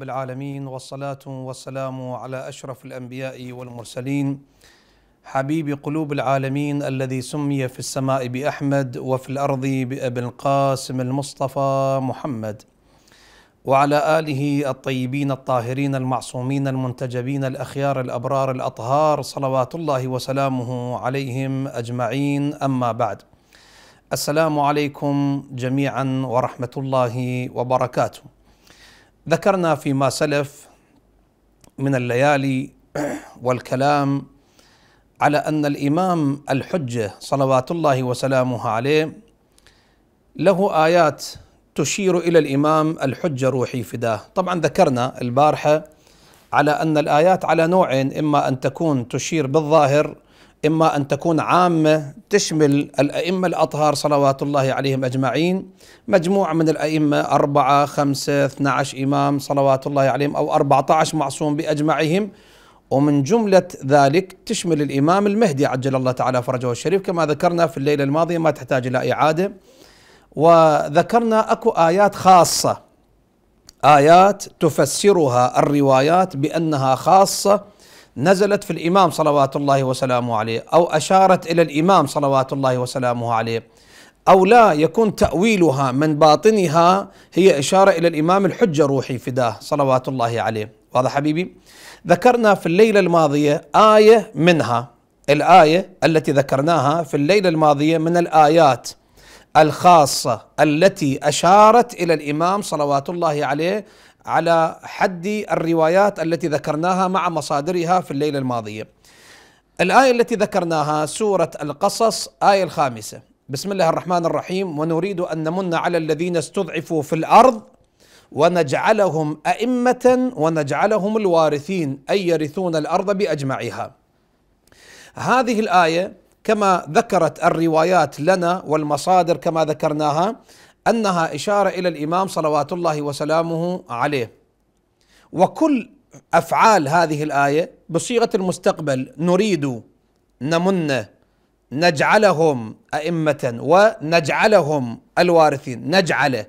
رب العالمين والصلاة والسلام على أشرف الأنبياء والمرسلين حبيب قلوب العالمين الذي سمي في السماء بأحمد وفي الأرض بأبن القاسم المصطفى محمد وعلى آله الطيبين الطاهرين المعصومين المنتجبين الأخيار الأبرار الأطهار صلوات الله وسلامه عليهم أجمعين أما بعد السلام عليكم جميعا ورحمه الله وبركاته ذكرنا فيما سلف من الليالي والكلام على ان الامام الحجه صلوات الله وسلامه عليه له ايات تشير الى الامام الحجه روحي فداه، طبعا ذكرنا البارحه على ان الايات على نوعين اما ان تكون تشير بالظاهر إما أن تكون عامة تشمل الأئمة الأطهار صلوات الله عليهم أجمعين مجموعة من الأئمة أربعة خمسة 12 إمام صلوات الله عليهم أو 14 معصوم بأجمعهم ومن جملة ذلك تشمل الإمام المهدي عجل الله تعالى فرجه الشريف كما ذكرنا في الليلة الماضية ما تحتاج إلى إعادة وذكرنا أكو آيات خاصة آيات تفسرها الروايات بأنها خاصة نزلت في الإمام صلوات الله وسلامه عليه أو أشارت إلى الإمام صلوات الله وسلامه عليه أو لا يكون تأويلها من باطنها هي إشارة إلى الإمام الحجة روحي فداه صلوات الله عليه واضح حبيبي ذكرنا في الليلة الماضية آية منها الآية التي ذكرناها في الليلة الماضية من الآيات الخاصة التي أشارت إلى الإمام صلوات الله عليه على حد الروايات التي ذكرناها مع مصادرها في الليله الماضيه. الايه التي ذكرناها سوره القصص ايه الخامسه. بسم الله الرحمن الرحيم ونريد ان نمن على الذين استضعفوا في الارض ونجعلهم ائمه ونجعلهم الوارثين اي يرثون الارض باجمعها. هذه الايه كما ذكرت الروايات لنا والمصادر كما ذكرناها انها اشاره الى الامام صلوات الله وسلامه عليه وكل افعال هذه الايه بصيغه المستقبل نريد نمن نجعلهم ائمه ونجعلهم الوارثين نجعل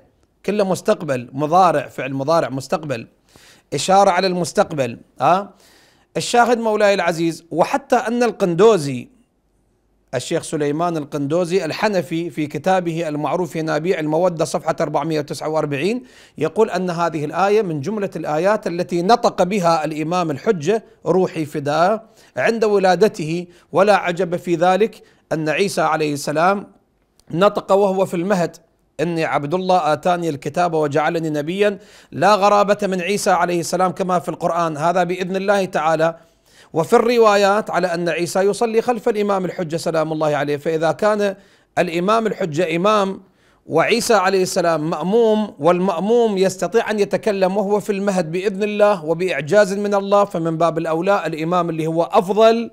كله مستقبل مضارع فعل مضارع مستقبل اشاره على المستقبل ها أه؟ الشاهد مولاي العزيز وحتى ان القندوزي الشيخ سليمان القندوزي الحنفي في كتابه المعروف ينابيع نابيع المودة صفحة 449 يقول أن هذه الآية من جملة الآيات التي نطق بها الإمام الحجة روحي فداء عند ولادته ولا عجب في ذلك أن عيسى عليه السلام نطق وهو في المهد إني عبد الله آتاني الكتاب وجعلني نبيا لا غرابة من عيسى عليه السلام كما في القرآن هذا بإذن الله تعالى وفي الروايات على أن عيسى يصلي خلف الإمام الحجة سلام الله عليه فإذا كان الإمام الحجة إمام وعيسى عليه السلام مأموم والمأموم يستطيع أن يتكلم وهو في المهد بإذن الله وبإعجاز من الله فمن باب الأولى الإمام اللي هو أفضل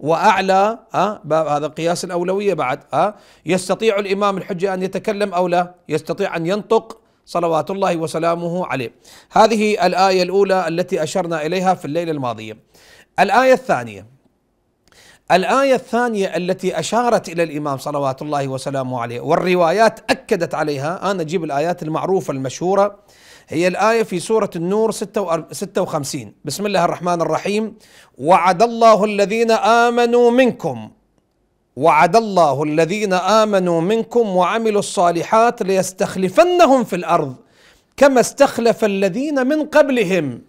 واعلى أه؟ هذا قياس الاولويه بعد أه؟ يستطيع الامام الحجه ان يتكلم او لا يستطيع ان ينطق صلوات الله وسلامه عليه هذه الايه الاولى التي اشرنا اليها في الليله الماضيه الآية الثانية الآية الثانية التي أشارت إلى الإمام صلوات الله وسلامه عليه والروايات أكدت عليها أنا أجيب الآيات المعروفة المشهورة هي الآية في سورة النور 56 بسم الله الرحمن الرحيم وعد الله الذين آمنوا منكم وعد الله الذين آمنوا منكم وعملوا الصالحات ليستخلفنهم في الأرض كما استخلف الذين من قبلهم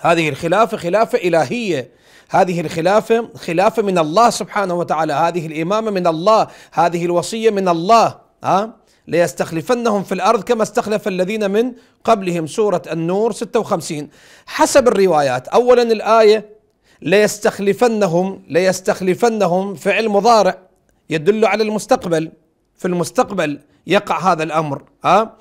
هذه الخلافة خلافة إلهية هذه الخلافة خلافة من الله سبحانه وتعالى هذه الإمامة من الله هذه الوصية من الله ها ليستخلفنهم في الأرض كما استخلف الذين من قبلهم سورة النور 56 حسب الروايات أولا الآية ليستخلفنهم ليستخلفنهم فعل مضارع يدل على المستقبل في المستقبل يقع هذا الأمر ها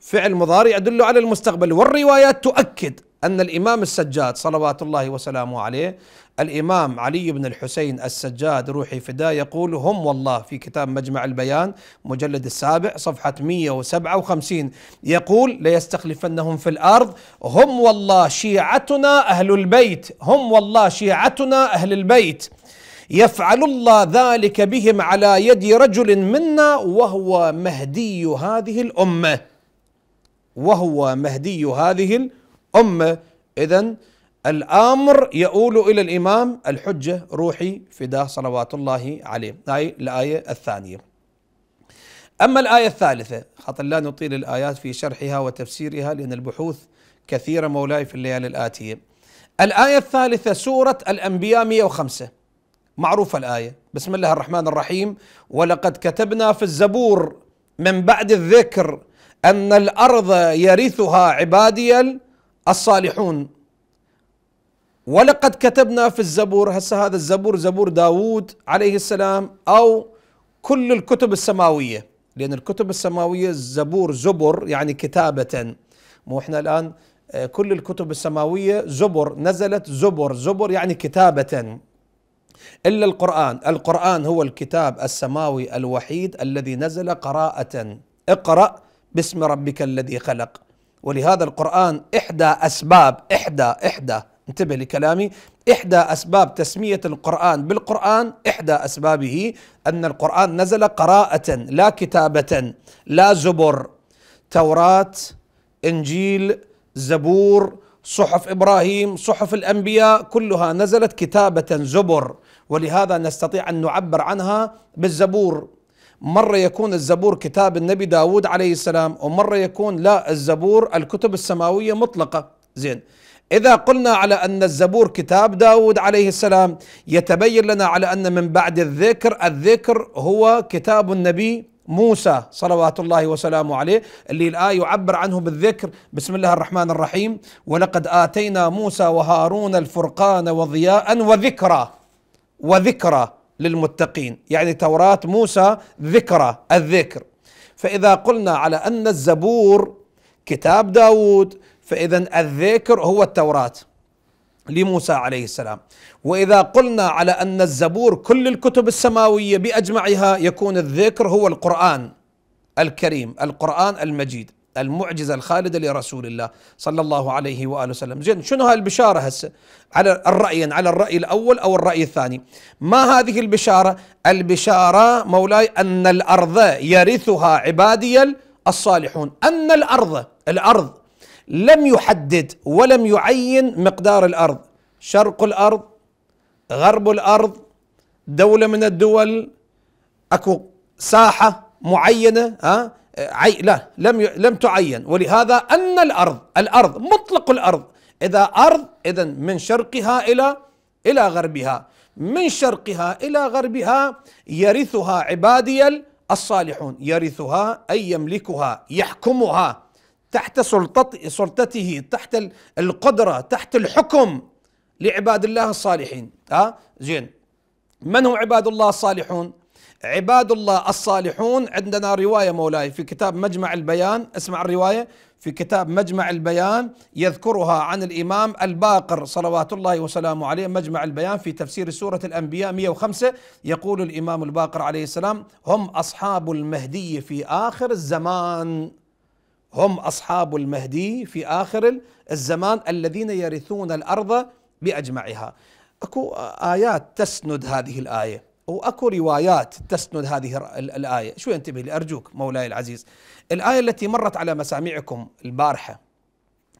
فعل مضارع يدل على المستقبل والروايات تؤكد أن الإمام السجاد صلوات الله وسلامه عليه الإمام علي بن الحسين السجاد روحي فداه يقول هم والله في كتاب مجمع البيان مجلد السابع صفحة 157 يقول ليستخلفنهم في الأرض هم والله شيعتنا أهل البيت هم والله شيعتنا أهل البيت يفعل الله ذلك بهم على يد رجل منا وهو مهدي هذه الأمة وهو مهدي هذه الأمة أمة إذا الأمر يؤول إلى الإمام الحجة روحي فداه صلوات الله عليه هاي الآية الثانية أما الآية الثالثة خاطر لا نطيل الآيات في شرحها وتفسيرها لأن البحوث كثيرة مولاي في الليالي الآتية الآية الثالثة سورة الأنبياء 105 معروفة الآية بسم الله الرحمن الرحيم ولقد كتبنا في الزبور من بعد الذكر أن الأرض يرثها عبادي الصالحون ولقد كتبنا في الزبور هسه هذا الزبور زبور داوود عليه السلام أو كل الكتب السماوية لأن الكتب السماوية زبور زبر يعني كتابة مو احنا الآن آه، كل الكتب السماوية زبر نزلت زبر زبر يعني كتابة إلا القرآن القرآن هو الكتاب السماوي الوحيد الذي نزل قراءة اقرأ باسم ربك الذي خلق ولهذا القرآن إحدى أسباب إحدى إحدى انتبه لكلامي إحدى أسباب تسمية القرآن بالقرآن إحدى أسبابه أن القرآن نزل قراءة لا كتابة لا زبر توراة إنجيل زبور صحف ابراهيم صحف الانبياء كلها نزلت كتابه زبر ولهذا نستطيع ان نعبر عنها بالزبور مرة يكون الزبور كتاب النبي داود عليه السلام ومرة يكون لا الزبور الكتب السماوية مطلقة زين إذا قلنا على أن الزبور كتاب داود عليه السلام يتبين لنا على أن من بعد الذكر الذكر هو كتاب النبي موسى صلوات الله وسلامه عليه اللي الآية يعبر عنه بالذكر بسم الله الرحمن الرحيم ولقد آتينا موسى وهارون الفرقان وضياء وذكرى وذكرى للمتقين يعني توراة موسى ذكرى الذكر فإذا قلنا على أن الزبور كتاب داود فإذا الذكر هو التوراة لموسى عليه السلام وإذا قلنا على أن الزبور كل الكتب السماوية بأجمعها يكون الذكر هو القرآن الكريم القرآن المجيد المعجزه الخالده لرسول الله صلى الله عليه واله وسلم، زين شنو هاي البشاره هسه؟ على الرايين على الراي الاول او الراي الثاني. ما هذه البشاره؟ البشاره مولاي ان الارض يرثها عبادي الصالحون، ان الارض الارض لم يحدد ولم يعين مقدار الارض، شرق الارض، غرب الارض، دوله من الدول اكو ساحه معينه ها آه، عي لا لم لم تعين ولهذا ان الارض الارض مطلق الارض اذا ارض اذا من شرقها الى الى غربها من شرقها الى غربها يرثها عبادي الصالحون يرثها اي يملكها يحكمها تحت سلطت سلطته تحت القدره تحت الحكم لعباد الله الصالحين ها آه، زين من هم عباد الله الصالحون عباد الله الصالحون عندنا رواية مولاي في كتاب مجمع البيان اسمع الرواية في كتاب مجمع البيان يذكرها عن الإمام الباقر صلوات الله وسلامه عليه مجمع البيان في تفسير سورة الأنبياء 105 يقول الإمام الباقر عليه السلام هم أصحاب المهدي في آخر الزمان هم أصحاب المهدي في آخر الزمان الذين يرثون الأرض بأجمعها أكو آيات تسند هذه الآية واكو روايات تسند هذه الايه، شو انتبه لي ارجوك مولاي العزيز. الايه التي مرت على مسامعكم البارحه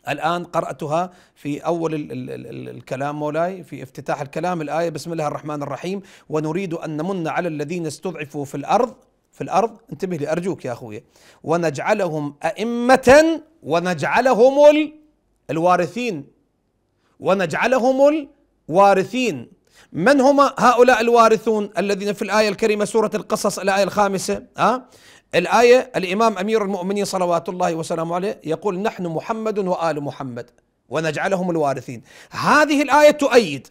الان قراتها في اول الـ الـ الـ الكلام مولاي في افتتاح الكلام الايه بسم الله الرحمن الرحيم ونريد ان نمن على الذين استضعفوا في الارض في الارض انتبه لي ارجوك يا اخوي ونجعلهم ائمه ونجعلهم الوارثين ونجعلهم الوارثين من هما هؤلاء الوارثون الذين في الآية الكريمة سورة القصص الآية الخامسة أه؟ الآية الإمام أمير المؤمنين صلوات الله وسلامه عليه يقول نحن محمد وآل محمد ونجعلهم الوارثين هذه الآية تؤيد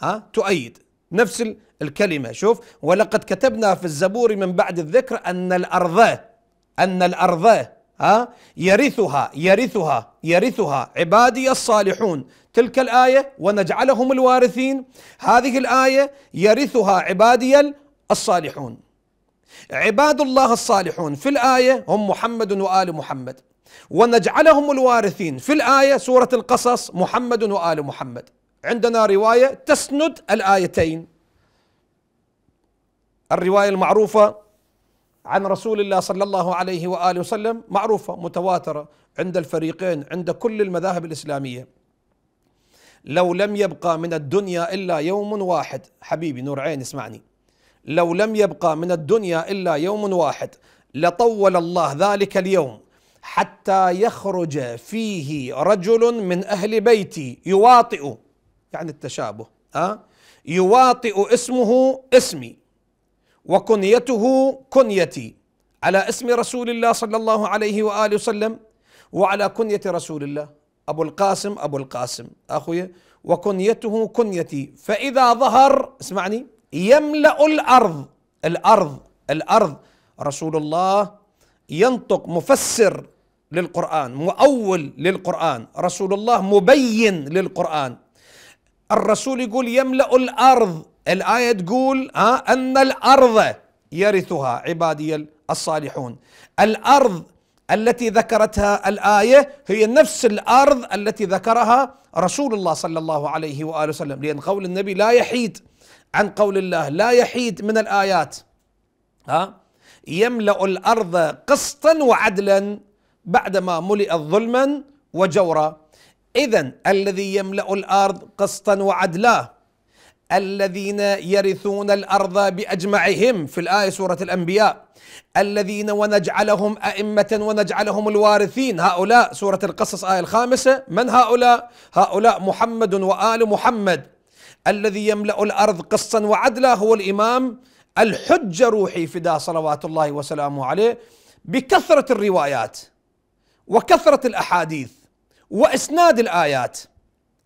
ها أه؟ تؤيد نفس الكلمة شوف ولقد كتبنا في الزبور من بعد الذكر أن الأرض أن الأرض ها يرثها يرثها يرثها عبادي الصالحون تلك الآية ونجعلهم الوارثين هذه الآية يرثها عبادي الصالحون عباد الله الصالحون في الآية هم محمد وآل محمد ونجعلهم الوارثين في الآية سورة القصص محمد وآل محمد عندنا رواية تسند الآيتين الرواية المعروفة عن رسول الله صلى الله عليه وآله وسلم معروفة متواترة عند الفريقين عند كل المذاهب الإسلامية لو لم يبقى من الدنيا إلا يوم واحد حبيبي نور عين اسمعني لو لم يبقى من الدنيا إلا يوم واحد لطول الله ذلك اليوم حتى يخرج فيه رجل من أهل بيتي يواطئ يعني التشابه أه؟ يواطئ اسمه اسمي وكنيته كنيتي على اسم رسول الله صلى الله عليه وآله وسلم وعلى كنية رسول الله أبو القاسم أبو القاسم أخويا وكنيته كنيتي فإذا ظهر اسمعني يملأ الأرض الأرض الأرض رسول الله ينطق مفسر للقرآن مؤول للقرآن رسول الله مبين للقرآن الرسول يقول يملأ الأرض الآية تقول ها آه، أن الأرض يرثها عبادي الصالحون الأرض التي ذكرتها الايه هي نفس الارض التي ذكرها رسول الله صلى الله عليه واله وسلم لان قول النبي لا يحيد عن قول الله لا يحيد من الايات ها يملا الارض قسطا وعدلا بعدما ملئت ظلما وجورا اذا الذي يملا الارض قسطا وعدلا الذين يرثون الارض باجمعهم في الايه سوره الانبياء الذين ونجعلهم ائمه ونجعلهم الوارثين هؤلاء سوره القصص ايه الخامسه من هؤلاء هؤلاء محمد وال محمد الذي يملا الارض قصا وعدلا هو الامام الحجه روحي فداه صلوات الله وسلامه عليه بكثره الروايات وكثره الاحاديث واسناد الايات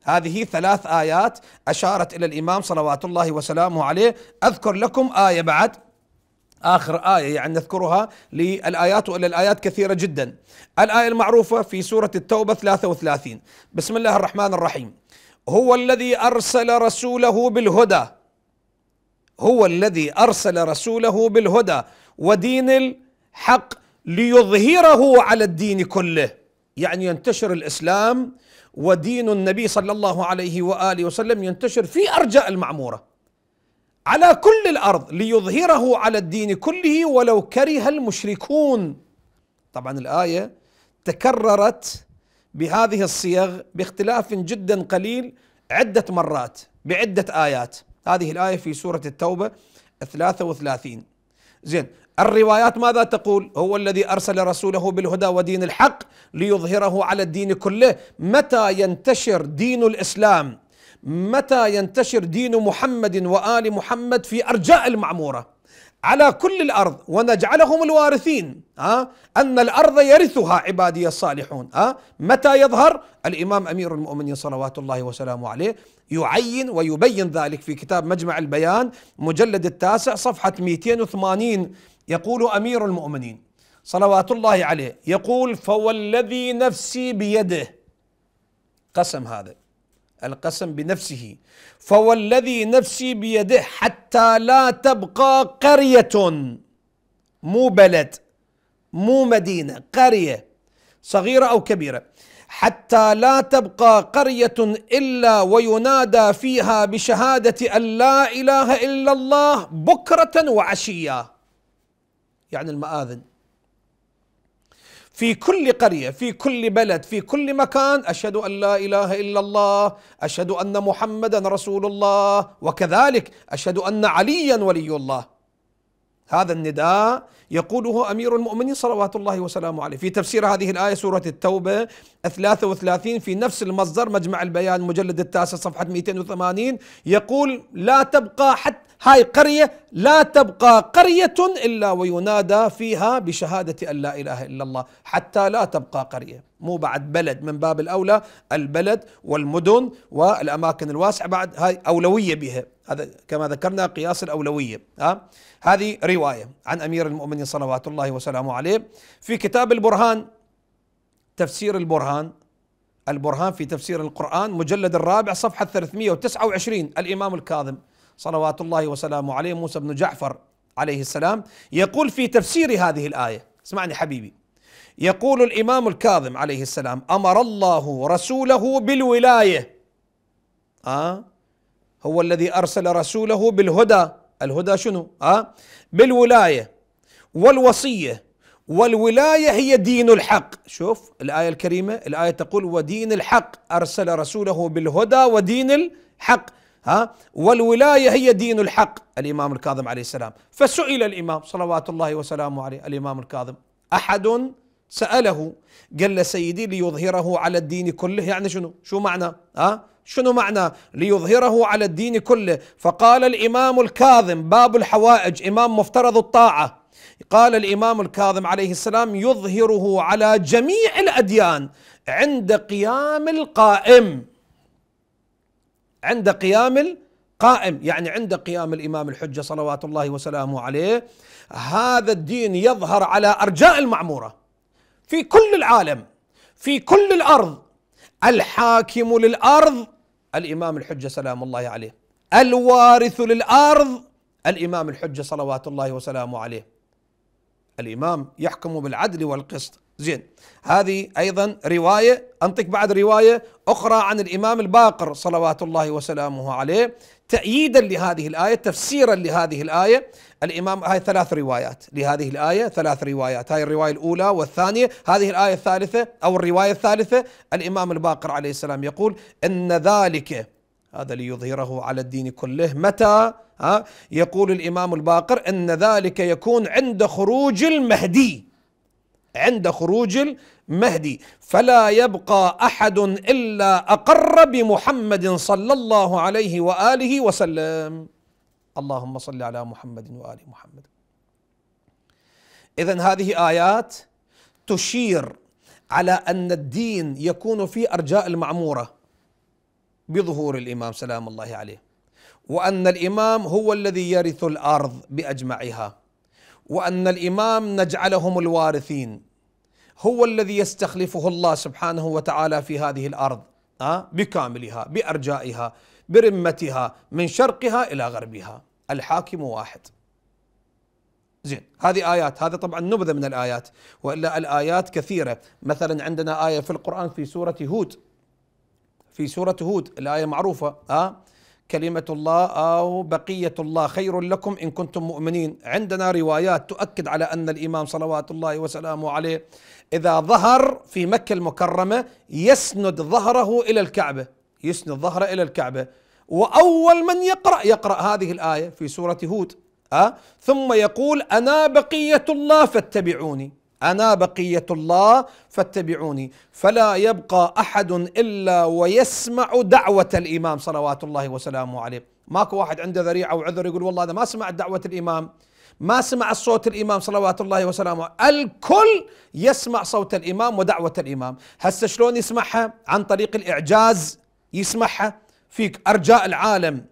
هذه ثلاث آيات أشارت إلى الإمام صلوات الله وسلامه عليه أذكر لكم آية بعد آخر آية يعني نذكرها للآيات وإلى الآيات كثيرة جدا الآية المعروفة في سورة التوبة 33 بسم الله الرحمن الرحيم هو الذي أرسل رسوله بالهدى هو الذي أرسل رسوله بالهدى ودين الحق ليظهره على الدين كله يعني ينتشر الإسلام ودين النبي صلى الله عليه واله وسلم ينتشر في ارجاء المعموره على كل الارض ليظهره على الدين كله ولو كره المشركون طبعا الايه تكررت بهذه الصيغ باختلاف جدا قليل عده مرات بعده ايات هذه الايه في سوره التوبه 33 زين الروايات ماذا تقول هو الذي أرسل رسوله بالهدى ودين الحق ليظهره على الدين كله متى ينتشر دين الإسلام متى ينتشر دين محمد وآل محمد في أرجاء المعمورة على كل الأرض ونجعلهم الوارثين أه؟ أن الأرض يرثها عبادي الصالحون أه؟ متى يظهر الإمام أمير المؤمنين صلوات الله وسلامه عليه يعين ويبين ذلك في كتاب مجمع البيان مجلد التاسع صفحة 280 يقول امير المؤمنين صلوات الله عليه يقول فوالذي نفسي بيده قسم هذا القسم بنفسه فوالذي نفسي بيده حتى لا تبقى قريه مو بلد مو مدينه قريه صغيره او كبيره حتى لا تبقى قريه الا وينادى فيها بشهاده ان لا اله الا الله بكره وعشيا يعني المآذن في كل قرية في كل بلد في كل مكان أشهد أن لا إله إلا الله أشهد أن محمدا رسول الله وكذلك أشهد أن عليا ولي الله هذا النداء يقوله أمير المؤمنين صلوات الله وسلامه عليه في تفسير هذه الآية سورة التوبة 33 في نفس المصدر مجمع البيان مجلد التاسع صفحة 280 يقول لا تبقى حتى هاي قرية لا تبقى قرية إلا وينادى فيها بشهادة أن لا إله إلا الله حتى لا تبقى قرية مو بعد بلد من باب الأولى البلد والمدن والأماكن الواسعة بعد هاي أولوية بها هذا كما ذكرنا قياس الأولوية ها؟ هذه رواية عن أمير المؤمنين صلوات الله وسلامه عليه في كتاب البرهان تفسير البرهان البرهان في تفسير القرآن مجلد الرابع صفحة 329 الإمام الكاظم صلوات الله وسلامه عليه موسى بن جعفر عليه السلام يقول في تفسير هذه الآية اسمعني حبيبي يقول الإمام الكاظم عليه السلام أمر الله رسوله بالولاية آه هو الذي أرسل رسوله بالهدى الهدى شنو آه بالولاية والوصية والولاية هي دين الحق شوف الآية الكريمة الآية تقول ودين الحق أرسل رسوله بالهدى ودين الحق ها والولاية هي دين الحق الإمام الكاظم عليه السلام فسئل الإمام صلوات الله وسلامه عليه الإمام الكاظم أحد سأله قال سيدي ليظهره على الدين كله يعني شنو شو معنى ها شنو معنى ليظهره على الدين كله فقال الإمام الكاظم باب الحوائج إمام مفترض الطاعة قال الإمام الكاظم عليه السلام يظهره على جميع الأديان عند قيام القائم عند قيام القائم يعني عند قيام الإمام الحجة صلوات الله وسلامه عليه هذا الدين يظهر على أرجاء المعمورة في كل العالم في كل الأرض الحاكم للأرض الإمام الحجة سلام الله عليه الوارث للأرض الإمام الحجة صلوات الله وسلامه عليه الإمام يحكم بالعدل والقسط زين هذه أيضا رواية أنطيك بعد رواية أخرى عن الإمام الباقر صلوات الله وسلامه عليه تأييدا لهذه الآية تفسيرا لهذه الآية الإمام هاي ثلاث روايات لهذه الآية ثلاث روايات هاي الرواية الأولى والثانية هذه الآية الثالثة أو الرواية الثالثة الإمام الباقر عليه السلام يقول إن ذلك هذا ليظهره على الدين كله متى ها يقول الإمام الباقر أن ذلك يكون عند خروج المهدي عند خروج المهدي فلا يبقى أحد إلا أقر بمحمد صلى الله عليه وآله وسلم اللهم صل على محمد وآل محمد إذا هذه آيات تشير على أن الدين يكون في أرجاء المعمورة بظهور الامام سلام الله عليه وان الامام هو الذي يرث الارض باجمعها وان الامام نجعلهم الوارثين هو الذي يستخلفه الله سبحانه وتعالى في هذه الارض آه، بكاملها بارجائها برمتها من شرقها الى غربها الحاكم واحد زين هذه آيات هذا طبعا نبذة من الآيات وإلا الآيات كثيرة مثلا عندنا آية في القرآن في سورة هود في سورة هود الآية معروفة آه كلمة الله أو بقية الله خير لكم إن كنتم مؤمنين عندنا روايات تؤكد على أن الإمام صلوات الله وسلامه عليه إذا ظهر في مكة المكرمة يسند ظهره إلى الكعبة يسند ظهره إلى الكعبة وأول من يقرأ يقرأ هذه الآية في سورة هود أه؟ ثم يقول أنا بقية الله فاتبعوني أنا بقية الله فاتبعوني فلا يبقى أحد إلا ويسمع دعوة الإمام صلوات الله وسلامه عليه ماكو واحد عنده ذريعة وعذر يقول والله أنا ما سمعت دعوة الإمام ما سمع صوت الإمام صلوات الله وسلامه الكل يسمع صوت الإمام ودعوة الإمام هسه شلون يسمعها عن طريق الإعجاز يسمعها في أرجاء العالم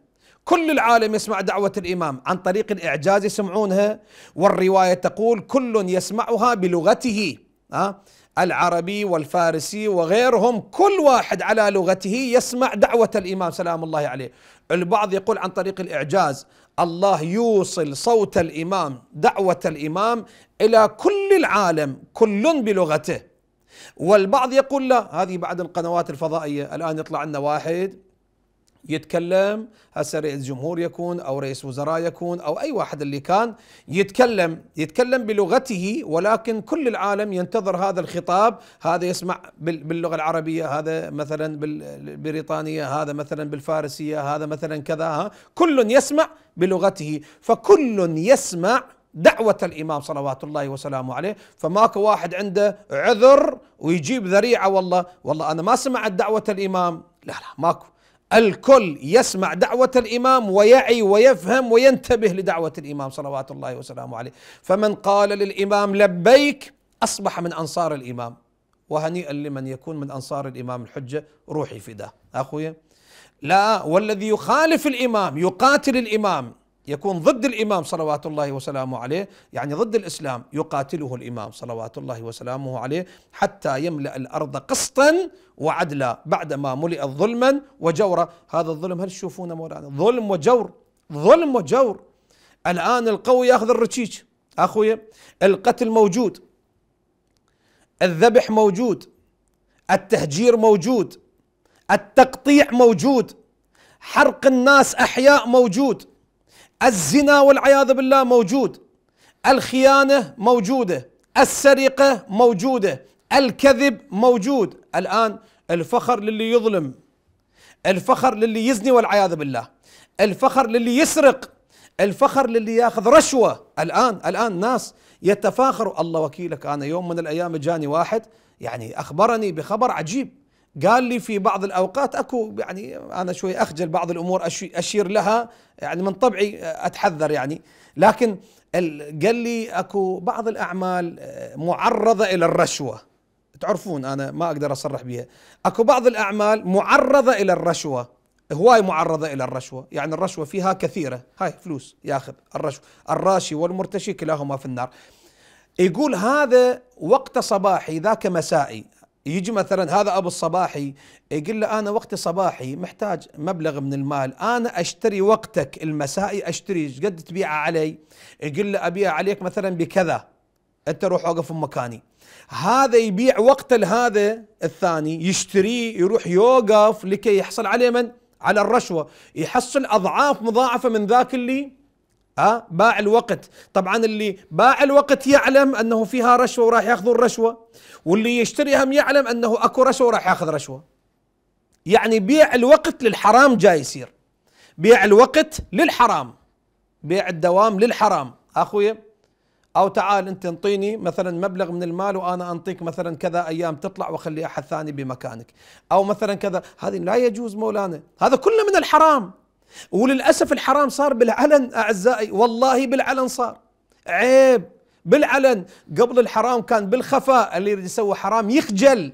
كل العالم يسمع دعوة الإمام عن طريق الإعجاز يسمعونها والرواية تقول كل يسمعها بلغته ها العربي والفارسي وغيرهم كل واحد على لغته يسمع دعوة الإمام سلام الله عليه البعض يقول عن طريق الإعجاز الله يوصل صوت الإمام دعوة الإمام إلى كل العالم كل بلغته والبعض يقول لا هذه بعد القنوات الفضائية الآن يطلع لنا واحد يتكلم هسه رئيس جمهور يكون او رئيس وزراء يكون او اي واحد اللي كان يتكلم يتكلم بلغته ولكن كل العالم ينتظر هذا الخطاب هذا يسمع باللغه العربيه هذا مثلا بالبريطانيه هذا مثلا بالفارسيه هذا مثلا كذا ها كل يسمع بلغته فكل يسمع دعوة الإمام صلوات الله وسلامه عليه فماكو واحد عنده عذر ويجيب ذريعة والله والله أنا ما سمعت دعوة الإمام لا لا ماكو الكل يسمع دعوة الإمام ويعي ويفهم وينتبه لدعوة الإمام صلوات الله وسلامه عليه فمن قال للإمام لبيك أصبح من أنصار الإمام وهنيئا لمن يكون من أنصار الإمام الحجة روحي فداه أخويا لا والذي يخالف الإمام يقاتل الإمام يكون ضد الإمام صلوات الله وسلامه عليه يعني ضد الإسلام يقاتله الإمام صلوات الله وسلامه عليه حتى يملأ الأرض قسطا وعدلا بعدما ملئ ظلما وجورا هذا الظلم هل تشوفونه مولانا ظلم وجور ظلم وجور الآن القوي يأخذ الرشيش أخوي القتل موجود الذبح موجود التهجير موجود التقطيع موجود حرق الناس أحياء موجود الزنا والعياذ بالله موجود الخيانه موجوده السرقه موجوده الكذب موجود الان الفخر للي يظلم الفخر للي يزني والعياذ بالله الفخر للي يسرق الفخر للي ياخذ رشوه الان الان ناس يتفاخروا الله وكيلك انا يوم من الايام جاني واحد يعني اخبرني بخبر عجيب قال لي في بعض الاوقات اكو يعني انا شوي اخجل بعض الامور اشير لها يعني من طبعي آه، اتحذر يعني لكن قال لي اكو بعض الاعمال آه، معرضه الى الرشوه تعرفون انا ما اقدر اصرح بها اكو بعض الاعمال معرضه الى الرشوه هواي معرضة إلى الرشوة يعني الرشوة فيها كثيرة هاي فلوس ياخذ الرشوة الراشي والمرتشي كلاهما في النار يقول هذا وقت صباحي ذاك مسائي يجي مثلا هذا ابو الصباحي يقول له انا وقتي صباحي محتاج مبلغ من المال انا اشتري وقتك المسائي اشتري قد تبيعه علي يقول له ابيع عليك مثلا بكذا انت روح اوقف مكاني هذا يبيع وقت لهذا الثاني يشتريه يروح يوقف لكي يحصل عليه من على الرشوه يحصل اضعاف مضاعفه من ذاك اللي ها باع الوقت طبعا اللي باع الوقت يعلم انه فيها رشوه وراح ياخذون رشوه واللي يشتري هم يعلم انه اكو رشوه وراح ياخذ رشوه يعني بيع الوقت للحرام جاي يصير بيع الوقت للحرام بيع الدوام للحرام اخويا او تعال انت انطيني مثلا مبلغ من المال وانا انطيك مثلا كذا ايام تطلع واخلي احد ثاني بمكانك او مثلا كذا هذه لا يجوز مولانا هذا كله من الحرام وللاسف الحرام صار بالعلن اعزائي والله بالعلن صار عيب بالعلن قبل الحرام كان بالخفاء اللي يريد يسوي حرام يخجل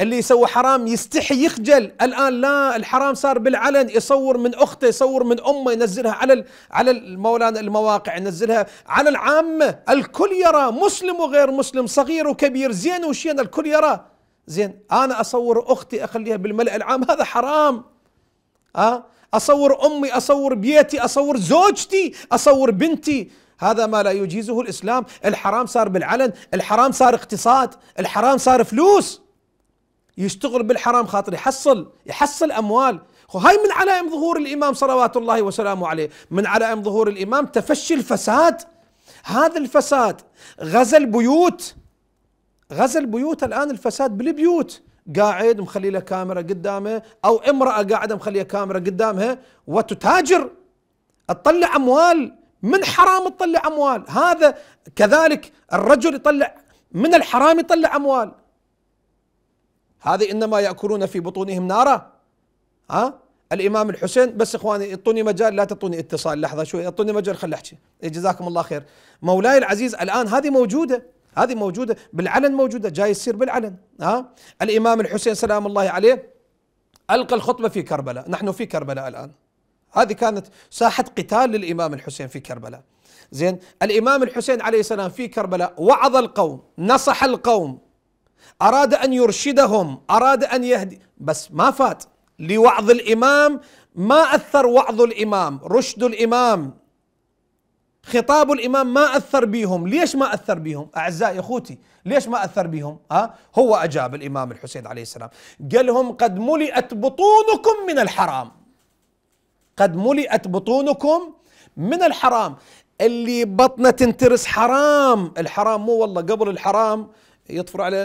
اللي يسوي حرام يستحي يخجل الان لا الحرام صار بالعلن يصور من اخته يصور من امه ينزلها على على مولانا المواقع ينزلها على العامه الكل يرى مسلم وغير مسلم صغير وكبير زين وشين الكل يرى زين انا اصور اختي اخليها بالملأ العام هذا حرام ها أه؟ أصور أمي أصور بيتي أصور زوجتي أصور بنتي هذا ما لا يجيزه الإسلام الحرام صار بالعلن الحرام صار اقتصاد الحرام صار فلوس يشتغل بالحرام خاطر يحصل يحصل أموال هاي من علائم ظهور الإمام صلوات الله وسلامه عليه من علائم ظهور الإمام تفشي الفساد هذا الفساد غزا البيوت غزا البيوت الآن الفساد بالبيوت قاعد مخلي له كاميرا قدامه او امراه قاعده مخليه كاميرا قدامها وتتاجر تطلع اموال من حرام تطلع اموال هذا كذلك الرجل يطلع من الحرام يطلع اموال هذه انما ياكلون في بطونهم نارا ها الامام الحسين بس اخواني اعطوني مجال لا تعطوني اتصال لحظه شوي اعطوني مجال خل احكي جزاكم الله خير مولاي العزيز الان هذه موجوده هذه موجودة بالعلن موجودة جاي يصير بالعلن ها الإمام الحسين سلام الله عليه ألقى الخطبة في كربلاء نحن في كربلاء الآن هذه كانت ساحة قتال للإمام الحسين في كربلاء زين الإمام الحسين عليه السلام في كربلاء وعظ القوم نصح القوم أراد أن يرشدهم أراد أن يهدي بس ما فات لوعظ الإمام ما أثر وعظ الإمام رشد الإمام خطاب الإمام ما أثر بيهم ليش ما أثر بيهم أعزائي أخوتي ليش ما أثر بيهم ها؟ هو أجاب الإمام الحسين عليه السلام قال لهم قد ملئت بطونكم من الحرام قد ملئت بطونكم من الحرام اللي بطنه تنترس حرام الحرام مو والله قبل الحرام يطفر على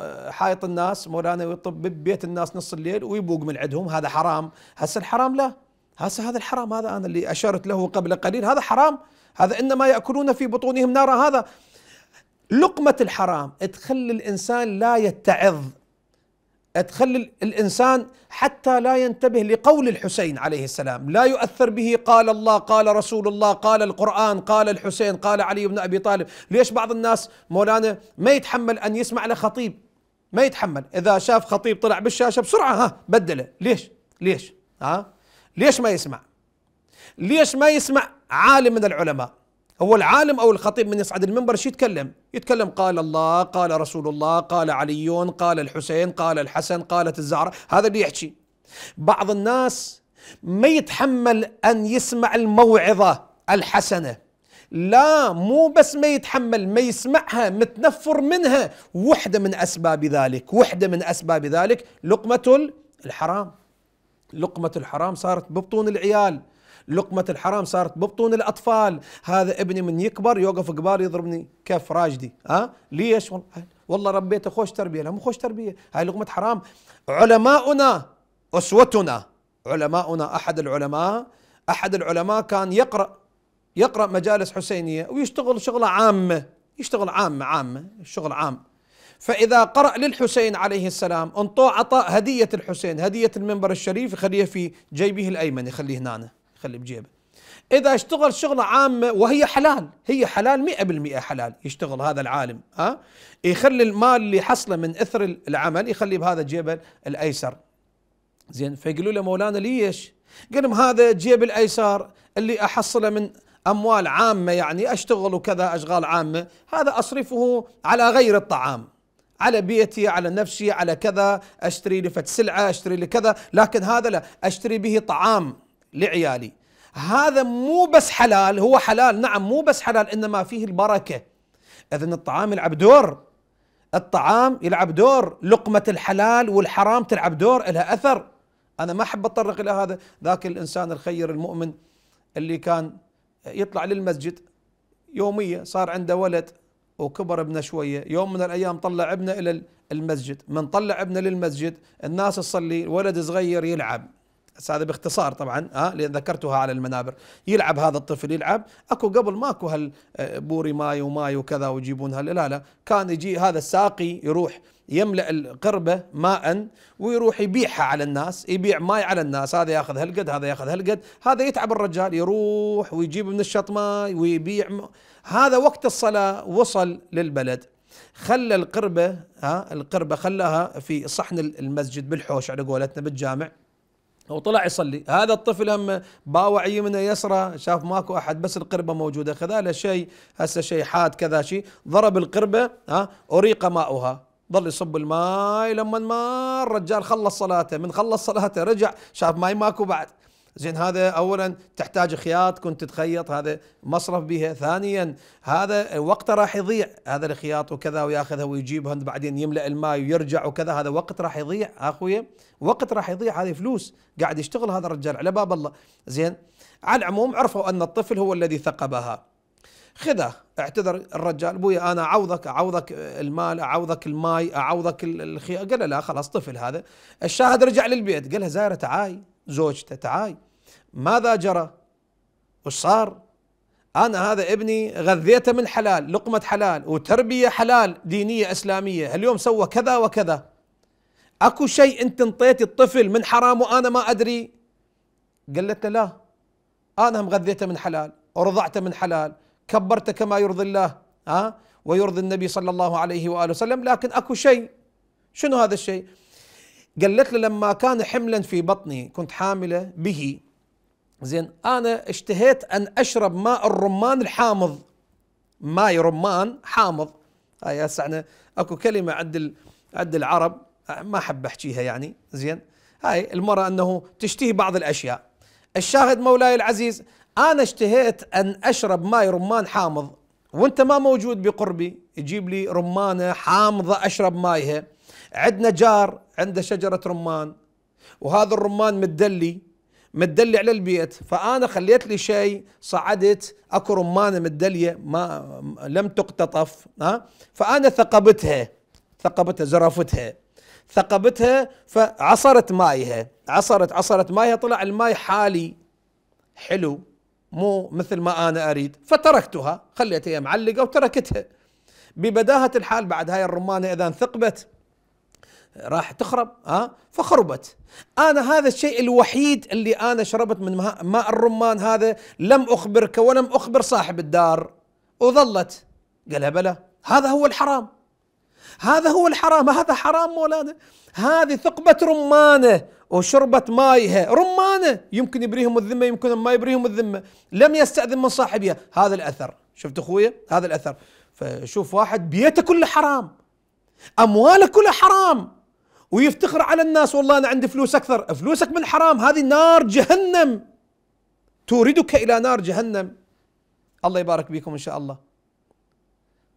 آه، حائط الناس مولانا ويطب ببيت الناس نص الليل ويبوق من عندهم هذا حرام هسه الحرام لا هسه هذا الحرام هذا أنا اللي أشرت له قبل قليل هذا حرام هذا إنما يأكلون في بطونهم نارا هذا لقمة الحرام تخلي الإنسان لا يتعظ تخلي الإنسان حتى لا ينتبه لقول الحسين عليه السلام لا يؤثر به قال الله قال رسول الله قال القرآن قال الحسين قال علي بن أبي طالب ليش بعض الناس مولانا ما يتحمل أن يسمع لخطيب ما يتحمل إذا شاف خطيب طلع بالشاشة بسرعة ها بدله ليش ليش ها ليش ما يسمع ليش ما يسمع عالم من العلماء هو العالم او الخطيب من يصعد المنبر شو يتكلم؟ يتكلم قال الله، قال رسول الله، قال علي، قال الحسين، قال الحسن، قالت الزهراء، هذا اللي يحكي. بعض الناس ما يتحمل ان يسمع الموعظه الحسنه. لا مو بس ما يتحمل ما يسمعها متنفر منها، وحده من اسباب ذلك، وحده من اسباب ذلك لقمه الحرام. لقمة الحرام صارت ببطون العيال لقمة الحرام صارت ببطون الأطفال هذا ابني من يكبر يوقف قبال يضربني كف راجدي ها ليش والله ربيته خوش تربية لا مو خوش تربية هاي لقمة حرام علماؤنا أسوتنا علماؤنا أحد العلماء أحد العلماء كان يقرأ يقرأ مجالس حسينية ويشتغل شغلة عامة يشتغل عامة عامة شغل عام فإذا قرأ للحسين عليه السلام انطوه عطاء هدية الحسين هدية المنبر الشريف يخليها في جيبه الأيمن يخليه هنا يخليه بجيبه إذا اشتغل شغلة عامة وهي حلال هي حلال مئة بالمئة حلال يشتغل هذا العالم ها يخلي المال اللي حصله من إثر العمل يخليه بهذا جيبه الأيسر زين فيقولوا له مولانا ليش قال لهم هذا جيب الأيسر اللي أحصله من أموال عامة يعني أشتغل وكذا أشغال عامة هذا أصرفه على غير الطعام على بيتي على نفسي على كذا أشتري لي فت سلعة أشتري لي كذا لكن هذا لا أشتري به طعام لعيالي هذا مو بس حلال هو حلال نعم مو بس حلال إنما فيه البركة إذن الطعام يلعب دور الطعام يلعب دور لقمة الحلال والحرام تلعب دور لها أثر أنا ما أحب أتطرق إلى هذا ذاك الإنسان الخير المؤمن اللي كان يطلع للمسجد يومية صار عنده ولد وكبر ابنه شويه يوم من الايام طلع ابنه الى المسجد من طلع ابنه للمسجد الناس تصلي ولد صغير يلعب هذا باختصار طبعا ها لان ذكرتها على المنابر يلعب هذا الطفل يلعب اكو قبل ماكو هالبوري آه، ماي وماي وكذا ويجيبونها لا لا كان يجي هذا الساقي يروح يملا القربه ماء ويروح يبيعها على الناس يبيع ماي على الناس هذا ياخذ هالقد هذا ياخذ هالقد هذا يتعب الرجال يروح ويجيب من الشط ماي ويبيع هذا وقت الصلاة وصل للبلد خلى القربة ها القربة خلاها في صحن المسجد بالحوش على قولتنا بالجامع وطلع يصلي هذا الطفل هم باوع يمنه يسرى شاف ماكو احد بس القربه موجوده خذا له شيء هسه شيء حاد كذا شيء ضرب القربه ها اريق ماؤها ظل يصب الماي لما ما الرجال خلص صلاته من خلص صلاته رجع شاف ماي ماكو بعد زين هذا اولا تحتاج خياط كنت تخيط هذا مصرف بها ثانيا هذا وقت راح يضيع هذا الخياط وكذا وياخذها ويجيبها بعدين يملا الماء ويرجع وكذا هذا وقت راح يضيع اخويا وقت راح يضيع هذه فلوس قاعد يشتغل هذا الرجال على باب الله زين على العموم عرفوا ان الطفل هو الذي ثقبها خذه اعتذر الرجال ابوي انا اعوضك اعوضك المال اعوضك الماي اعوضك الخي قال لا خلاص طفل هذا الشاهد رجع للبيت قال لها زايره تعاي زوجته تعاي ماذا جرى وش صار أنا هذا ابني غذيته من حلال لقمة حلال وتربية حلال دينية إسلامية اليوم سوى كذا وكذا أكو شيء أنت انطيتي الطفل من حرام وأنا ما أدري قالت له لا أنا مغذيته من حلال ورضعته من حلال كبرته كما يرضي الله ها ويرضي النبي صلى الله عليه وآله وسلم لكن أكو شيء شنو هذا الشيء قالت له لما كان حملا في بطني كنت حامله به زين انا اشتهيت ان اشرب ماء الرمان الحامض ماي رمان حامض هاي هسه احنا اكو كلمه عند عند العرب ما احب احكيها يعني زين هاي المراه انه تشتهي بعض الاشياء الشاهد مولاي العزيز انا اشتهيت ان اشرب ماي رمان حامض وانت ما موجود بقربي يجيب لي رمانه حامضه اشرب مايها عندنا جار عنده شجرة رمان وهذا الرمان مدلي مدلي على البيت فانا خليت لي شيء صعدت اكو رمانه مدلية ما لم تقتطف ها فانا ثقبتها ثقبتها زرفتها ثقبتها فعصرت مايها عصرت عصرت مايها طلع الماي حالي حلو مو مثل ما انا اريد فتركتها خليتها معلقه وتركتها ببداهه الحال بعد هاي الرمانه اذا ثقبت راح تخرب ها فخربت انا هذا الشيء الوحيد اللي انا شربت من ماء الرمان هذا لم اخبرك ولم اخبر صاحب الدار وظلت قالها بلى هذا هو الحرام هذا هو الحرام هذا حرام مولانا هذه ثقبة رمانة وشربت مايها رمانة يمكن يبريهم الذمة يمكن ما يبريهم الذمة لم يستأذن من صاحبها هذا الأثر شفت أخويا هذا الأثر فشوف واحد بيته كله حرام أمواله كلها حرام ويفتخر على الناس والله انا عندي فلوس اكثر فلوسك من حرام هذه نار جهنم توردك الى نار جهنم الله يبارك بكم ان شاء الله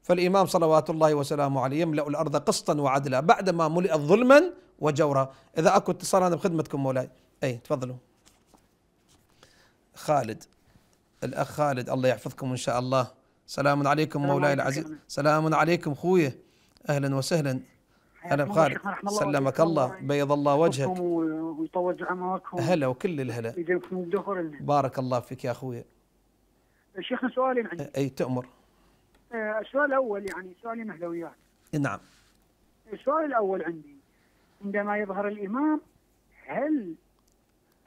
فالامام صلوات الله وسلامه عليه يملا الارض قسطا وعدلا بعدما ملئت ظلما وجورا اذا اكو اتصال انا بخدمتكم مولاي اي تفضلوا خالد الاخ خالد الله يحفظكم ان شاء الله سلام عليكم مولاي العزيز سلام عليكم خويه اهلا وسهلا انا بخالد سلمك الله بيض الله وجهك ويطول عمركم هلا وكل الهلا بارك الله فيك يا اخوي شيخنا سؤالين عندي اي تامر السؤال الاول يعني سؤالي مهلويات نعم السؤال الاول عندي عندما يظهر الامام هل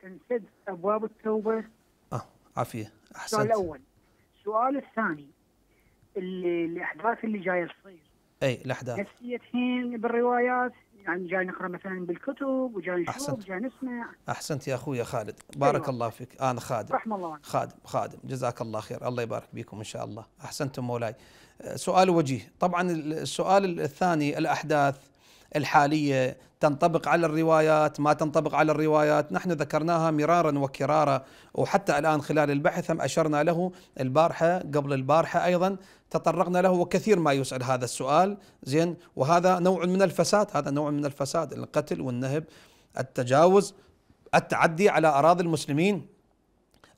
تنسد ابواب التوبه؟ اه عافيه احسنت السؤال الاول السؤال الثاني اللي الاحداث اللي جايه تصير اي الاحداث نفسيه حين بالروايات يعني جاي نقرا مثلا بالكتب وجاي نشوف وجاي نسمع احسنت يا اخوي خالد أيوة. بارك أيوة. الله فيك انا خادم رحم الله خادم خادم جزاك الله خير الله يبارك بكم ان شاء الله احسنتم مولاي أه، سؤال وجيه طبعا السؤال الثاني الاحداث الحاليه تنطبق على الروايات ما تنطبق على الروايات نحن ذكرناها مرارا وكرارا وحتى الان خلال البحث هم اشرنا له البارحه قبل البارحه ايضا تطرقنا له وكثير ما يسأل هذا السؤال زين وهذا نوع من الفساد هذا نوع من الفساد القتل والنهب التجاوز التعدي على اراضي المسلمين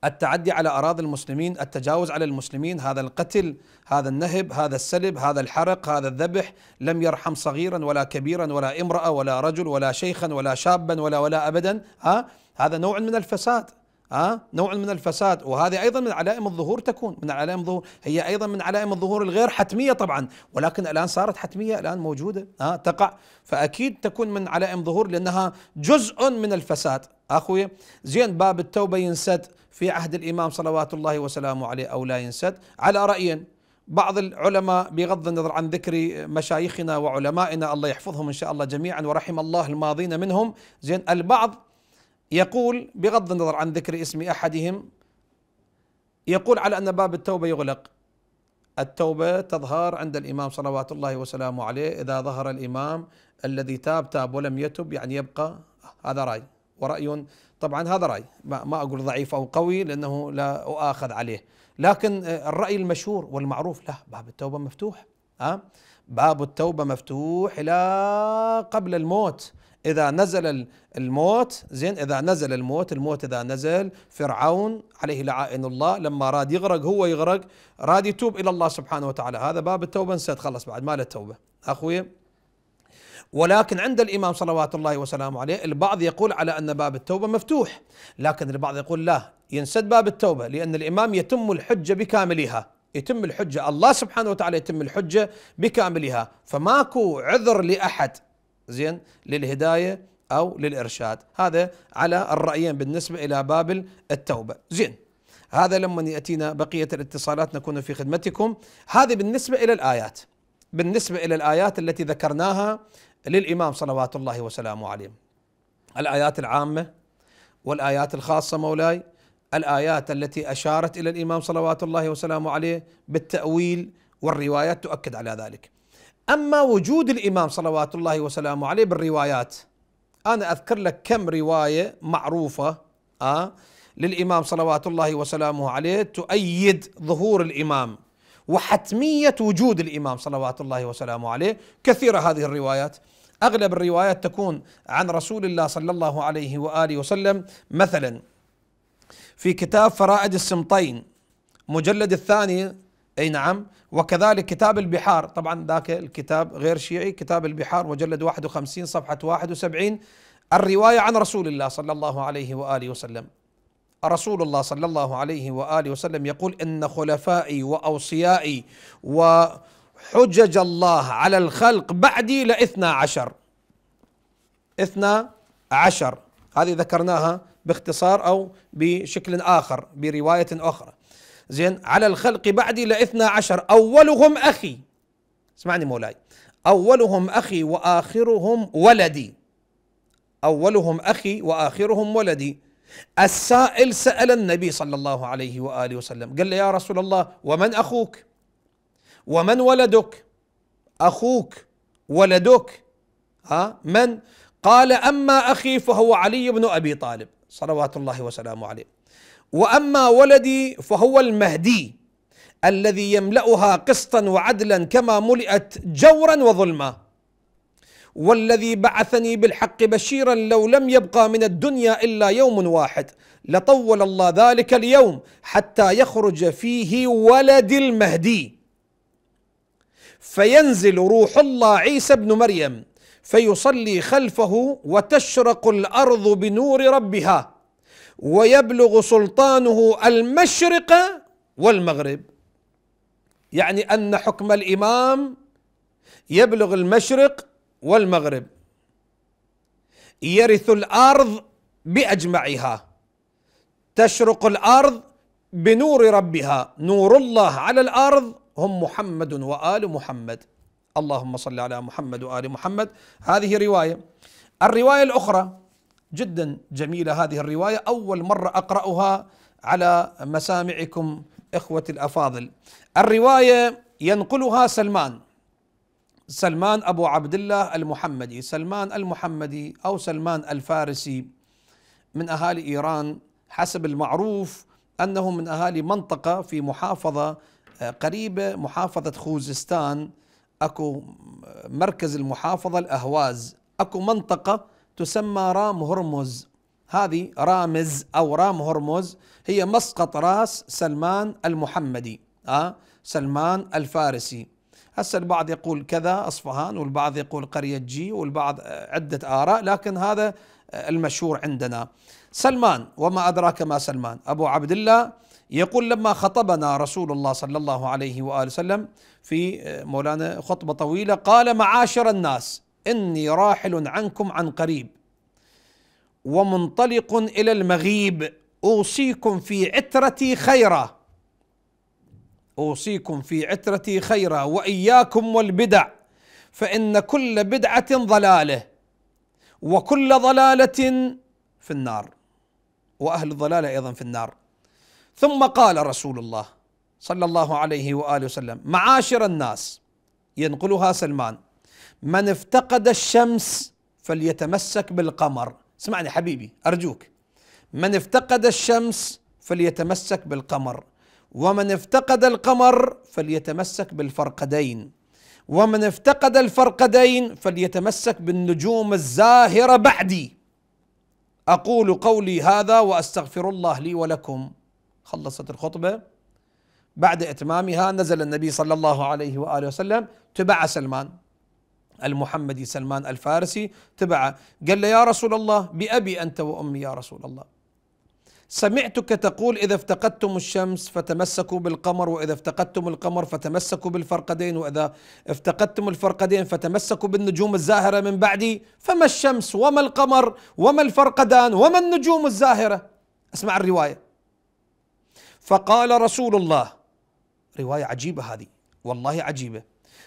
التعدي على أراضي المسلمين التجاوز على المسلمين هذا القتل هذا النهب هذا السلب هذا الحرق هذا الذبح لم يرحم صغيرا ولا كبيرا ولا امرأة ولا رجل ولا شيخا ولا شابا ولا ولا أبدا ها آه؟ هذا نوع من الفساد ها آه؟ نوع من الفساد وهذه ايضا من علائم الظهور تكون من علائم الظهور هي ايضا من علائم الظهور الغير حتميه طبعا ولكن الان صارت حتميه الان موجوده ها آه؟ تقع فاكيد تكون من علائم ظهور لانها جزء من الفساد اخويا زين باب التوبه ينسد في عهد الإمام صلوات الله وسلامه عليه أو لا ينسد على رأي بعض العلماء بغض النظر عن ذكر مشايخنا وعلمائنا الله يحفظهم إن شاء الله جميعا ورحم الله الماضين منهم زين البعض يقول بغض النظر عن ذكر اسم أحدهم يقول على أن باب التوبة يغلق التوبة تظهر عند الإمام صلوات الله وسلامه عليه إذا ظهر الإمام الذي تاب تاب ولم يتب يعني يبقى هذا رأي ورأي طبعا هذا رأي ما, أقول ضعيف أو قوي لأنه لا أؤاخذ عليه لكن آه، الرأي المشهور والمعروف لا باب التوبة مفتوح أه؟ باب التوبة مفتوح إلى قبل الموت إذا نزل الموت زين إذا نزل الموت الموت إذا نزل فرعون عليه لعائن الله لما راد يغرق هو يغرق راد يتوب إلى الله سبحانه وتعالى هذا باب التوبة انسد خلص بعد ما له توبة أخوي ولكن عند الإمام صلوات الله وسلامه عليه البعض يقول على أن باب التوبة مفتوح لكن البعض يقول لا ينسد باب التوبة لأن الإمام يتم الحجة بكاملها يتم الحجة الله سبحانه وتعالى يتم الحجة بكاملها فماكو عذر لأحد زين للهداية أو للإرشاد هذا على الرأيين بالنسبة إلى باب التوبة زين هذا لما يأتينا بقية الاتصالات نكون في خدمتكم هذه بالنسبة إلى الآيات بالنسبة إلى الآيات التي ذكرناها للإمام صلوات الله وسلامه عليه الآيات العامة والآيات الخاصة مولاي الآيات التي أشارت إلى الإمام صلوات الله وسلامه عليه بالتأويل والروايات تؤكد على ذلك أما وجود الإمام صلوات الله وسلامه عليه بالروايات أنا أذكر لك كم رواية معروفة آه للإمام صلوات الله وسلامه عليه تؤيد ظهور الإمام وحتمية وجود الإمام صلوات الله وسلامه عليه كثيرة هذه الروايات أغلب الروايات تكون عن رسول الله صلى الله عليه وآله وسلم مثلا في كتاب فرائد السمطين مجلد الثاني أي نعم وكذلك كتاب البحار طبعا ذاك الكتاب غير شيعي كتاب البحار مجلد 51 صفحة 71 الرواية عن رسول الله صلى الله عليه وآله وسلم رسول الله صلى الله عليه واله وسلم يقول ان خلفائي واوصيائي وحجج الله على الخلق بعدي لاثنا عشر اثنا عشر هذه ذكرناها باختصار او بشكل اخر بروايه اخرى زين على الخلق بعدي لاثنا عشر اولهم اخي اسمعني مولاي اولهم اخي واخرهم ولدي اولهم اخي واخرهم ولدي السائل سأل النبي صلى الله عليه وآله وسلم قال يا رسول الله ومن أخوك ومن ولدك أخوك ولدك ها من قال أما أخي فهو علي بن أبي طالب صلوات الله وسلامه عليه وأما ولدي فهو المهدي الذي يملأها قسطا وعدلا كما ملئت جورا وظلما والذي بعثني بالحق بشيرا لو لم يبقى من الدنيا الا يوم واحد لطول الله ذلك اليوم حتى يخرج فيه ولد المهدي فينزل روح الله عيسى بن مريم فيصلي خلفه وتشرق الارض بنور ربها ويبلغ سلطانه المشرق والمغرب يعني ان حكم الامام يبلغ المشرق والمغرب يرث الارض باجمعها تشرق الارض بنور ربها نور الله على الارض هم محمد وال محمد اللهم صل على محمد وال محمد هذه روايه الروايه الاخرى جدا جميله هذه الروايه اول مره اقراها على مسامعكم اخوتي الافاضل الروايه ينقلها سلمان سلمان أبو عبد الله المحمدي سلمان المحمدي أو سلمان الفارسي من أهالي إيران حسب المعروف أنه من أهالي منطقة في محافظة آه، قريبة محافظة خوزستان أكو مركز المحافظة الأهواز أكو منطقة تسمى رام هرمز هذه رامز أو رام هرمز هي مسقط راس سلمان المحمدي أه سلمان الفارسي هسه البعض يقول كذا اصفهان والبعض يقول قريه جي والبعض عده اراء لكن هذا المشهور عندنا سلمان وما ادراك ما سلمان ابو عبد الله يقول لما خطبنا رسول الله صلى الله عليه واله وسلم في مولانا خطبه طويله قال معاشر الناس اني راحل عنكم عن قريب ومنطلق الى المغيب اوصيكم في عترتي خيرا أوصيكم في عترتي خيرا وإياكم والبدع فإن كل بدعة ضلالة وكل ضلالة في النار وأهل الضلالة أيضا في النار ثم قال رسول الله صلى الله عليه وآله وسلم معاشر الناس ينقلها سلمان من افتقد الشمس فليتمسك بالقمر اسمعني حبيبي أرجوك من افتقد الشمس فليتمسك بالقمر ومن افتقد القمر فليتمسك بالفرقدين ومن افتقد الفرقدين فليتمسك بالنجوم الزاهره بعدي اقول قولي هذا واستغفر الله لي ولكم خلصت الخطبه بعد اتمامها نزل النبي صلى الله عليه واله وسلم تبع سلمان المحمدي سلمان الفارسي تبعه قال له يا رسول الله بأبي أنت وأمي يا رسول الله سمعتك تقول إذا افتقدتم الشمس فتمسكوا بالقمر وإذا افتقدتم القمر فتمسكوا بالفرقدين وإذا افتقدتم الفرقدين فتمسكوا بالنجوم الزاهرة من بعدي فما الشمس وما القمر وما الفرقدان وما النجوم الزاهرة اسمع الرواية فقال رسول الله رواية عجيبة هذه والله عجيبة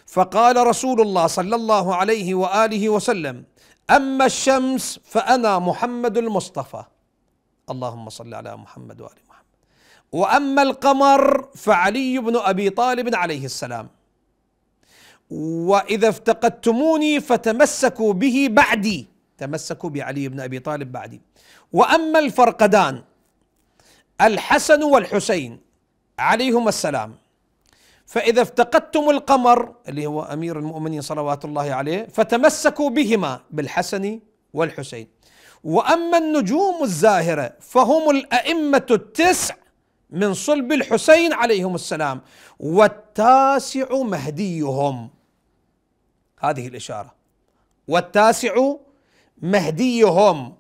فقال رسول الله صلى الله عليه وآله وسلم أما الشمس فأنا محمد المصطفى اللهم صل على محمد وآل محمد وأما القمر فعلي بن أبي طالب عليه السلام وإذا افتقدتموني فتمسكوا به بعدي تمسكوا بعلي بن أبي طالب بعدي وأما الفرقدان الحسن والحسين عليهما السلام فإذا افتقدتم القمر اللي هو أمير المؤمنين صلوات الله عليه فتمسكوا بهما بالحسن والحسين واما النجوم الزاهره فهم الائمه التسع من صلب الحسين عليهم السلام والتاسع مهديهم هذه الاشاره والتاسع مهديهم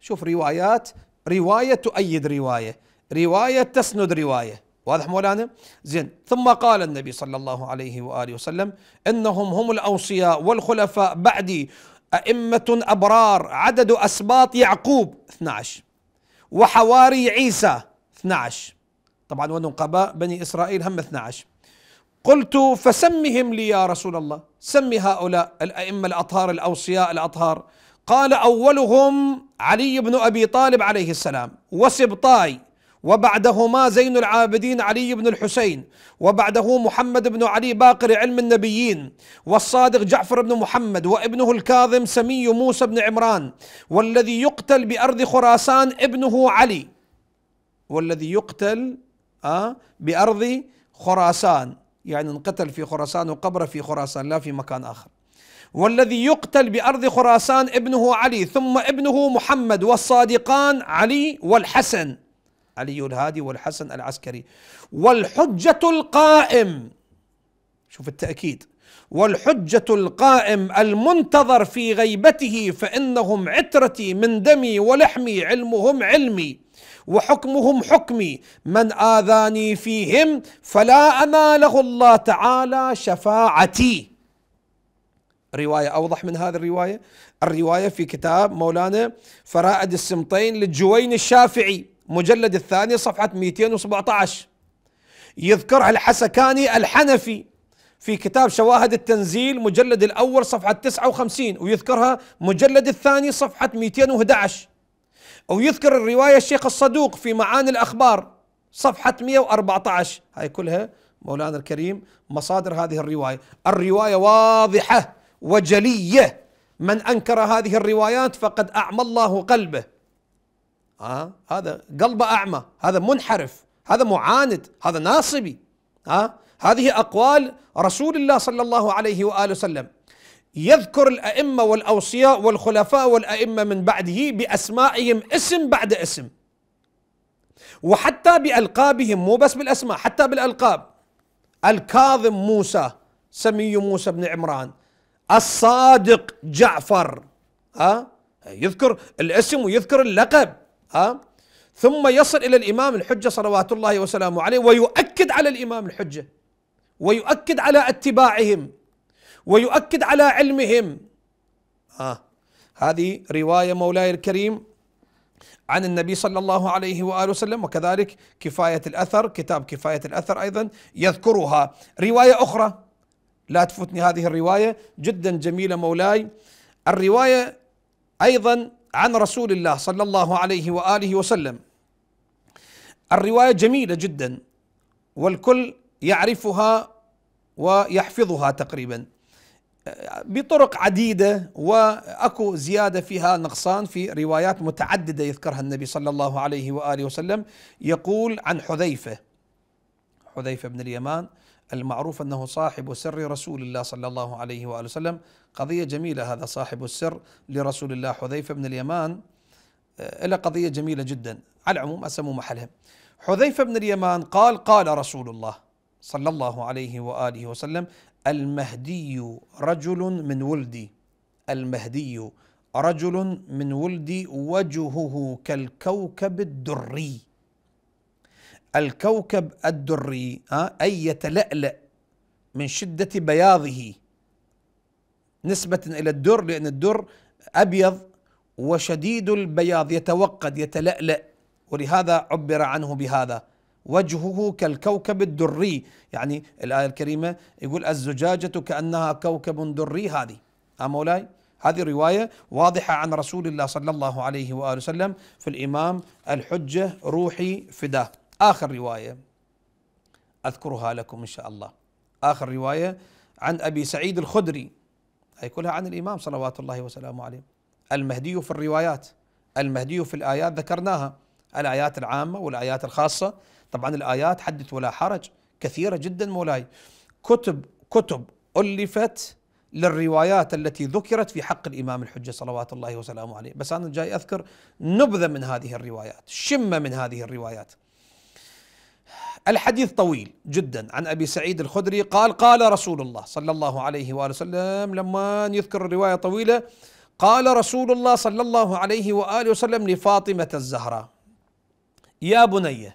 شوف روايات روايه تؤيد روايه روايه تسند روايه واضح مولانا؟ زين ثم قال النبي صلى الله عليه واله وسلم انهم هم الاوصياء والخلفاء بعدي أئمة أبرار عدد أسباط يعقوب 12 وحواري عيسى 12 طبعا ونقباء بني إسرائيل هم 12 قلت فسمهم لي يا رسول الله سم هؤلاء الأئمة الأطهار الأوصياء الأطهار قال أولهم علي بن أبي طالب عليه السلام وسبطاي وبعدهما زين العابدين علي بن الحسين وبعده محمد بن علي باقر علم النبيين والصادق جعفر بن محمد وابنه الكاظم سمي موسى بن عمران والذي يقتل بأرض خراسان ابنه علي والذي يقتل آه، بأرض خراسان يعني انقتل في خراسان وقبر في خراسان لا في مكان آخر والذي يقتل بأرض خراسان ابنه علي ثم ابنه محمد والصادقان علي والحسن علي الهادي والحسن العسكري والحجة القائم شوف التأكيد والحجة القائم المنتظر في غيبته فإنهم عترتي من دمي ولحمي علمهم علمي وحكمهم حكمي من آذاني فيهم فلا أناله الله تعالى شفاعتي رواية أوضح من هذه الرواية الرواية في كتاب مولانا فرائد السمطين للجوين الشافعي مجلد الثاني صفحة 217 يذكرها الحسكاني الحنفي في كتاب شواهد التنزيل مجلد الأول صفحة 59 ويذكرها مجلد الثاني صفحة 211 أو يذكر الرواية الشيخ الصدوق في معاني الأخبار صفحة 114 هاي كلها مولانا الكريم مصادر هذه الرواية الرواية واضحة وجلية من أنكر هذه الروايات فقد أعمى الله قلبه آه هذا قلبه أعمى هذا منحرف هذا معاند هذا ناصبي آه هذه أقوال رسول الله صلى الله عليه وآله وسلم يذكر الأئمة والأوصياء والخلفاء والأئمة من بعده بأسمائهم اسم بعد اسم وحتى بألقابهم مو بس بالأسماء حتى بالألقاب الكاظم موسى سمي موسى بن عمران الصادق جعفر ها أه؟ يذكر الاسم ويذكر اللقب ها آه؟ ثم يصل إلى الإمام الحجة صلوات الله وسلامه عليه ويؤكد على الإمام الحجة ويؤكد على اتباعهم ويؤكد على علمهم ها آه، هذه رواية مولاي الكريم عن النبي صلى الله عليه وآله وسلم وكذلك كفاية الأثر كتاب كفاية الأثر أيضا يذكرها رواية أخرى لا تفوتني هذه الرواية جدا جميلة مولاي الرواية أيضا عن رسول الله صلى الله عليه واله وسلم الروايه جميله جدا والكل يعرفها ويحفظها تقريبا بطرق عديده واكو زياده فيها نقصان في روايات متعدده يذكرها النبي صلى الله عليه واله وسلم يقول عن حذيفه حذيفه بن اليمان المعروف انه صاحب سر رسول الله صلى الله عليه واله وسلم قضية جميلة هذا صاحب السر لرسول الله حذيفة بن اليمان له آه، قضية جميلة جدا على العموم أسموا محلهم حذيفة بن اليمان قال قال رسول الله صلى الله عليه وآله وسلم المهدي رجل من ولدي المهدي رجل من ولدي وجهه كالكوكب الدري الكوكب الدري آه، أي يتلألأ من شدة بياضه نسبة إلى الدر لأن الدر أبيض وشديد البياض يتوقد يتلألأ ولهذا عبر عنه بهذا وجهه كالكوكب الدري يعني الآية الكريمة يقول الزجاجة كأنها كوكب دري هذه ها مولاي هذه رواية واضحة عن رسول الله صلى الله عليه وآله وسلم في الإمام الحجة روحي فداه آخر رواية أذكرها لكم إن شاء الله آخر رواية عن أبي سعيد الخدري هي كلها عن الإمام صلوات الله وسلامه عليه المهدي في الروايات المهدي في الآيات ذكرناها الآيات العامة والآيات الخاصة طبعا الآيات حدث ولا حرج كثيرة جدا مولاي كتب كتب ألفت للروايات التي ذكرت في حق الإمام الحجة صلوات الله وسلامه عليه بس أنا جاي أذكر نبذة من هذه الروايات شمة من هذه الروايات الحديث طويل جدا عن ابي سعيد الخدري قال قال رسول الله صلى الله عليه واله وسلم لما يذكر الروايه طويله قال رسول الله صلى الله عليه واله وسلم لفاطمه الزهراء يا بني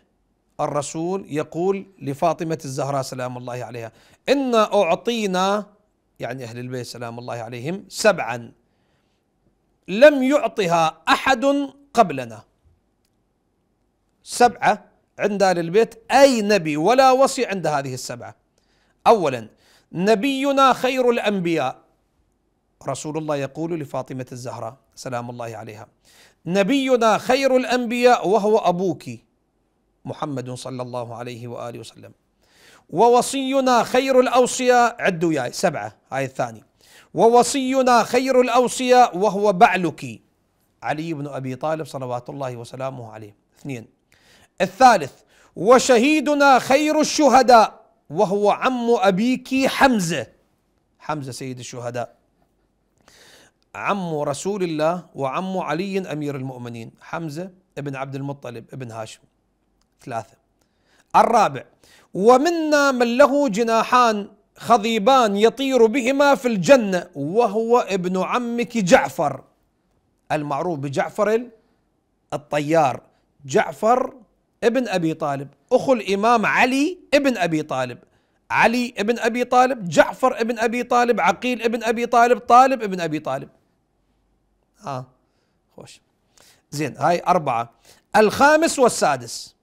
الرسول يقول لفاطمه الزهراء سلام الله عليها انا اعطينا يعني اهل البيت سلام الله عليهم سبعا لم يعطها احد قبلنا سبعه عند آل البيت أي نبي ولا وصي عند هذه السبعة أولا نبينا خير الأنبياء رسول الله يقول لفاطمة الزهراء سلام الله عليها نبينا خير الأنبياء وهو أبوك محمد صلى الله عليه وآله وسلم ووصينا خير الأوصياء عدوا ياي سبعة هاي الثاني ووصينا خير الأوصياء وهو بعلك علي بن أبي طالب صلوات الله وسلامه عليه اثنين الثالث وشهيدنا خير الشهداء وهو عم أبيك حمزة حمزة سيد الشهداء عم رسول الله وعم علي أمير المؤمنين حمزة ابن عبد المطلب ابن هاشم ثلاثة الرابع ومنا من له جناحان خضيبان يطير بهما في الجنة وهو ابن عمك جعفر المعروف بجعفر الطيار جعفر ابن أبي طالب أخو الإمام علي ابن أبي طالب علي ابن أبي طالب جعفر ابن أبي طالب عقيل ابن أبي طالب طالب ابن أبي طالب ها آه. خوش زين هاي أربعة الخامس والسادس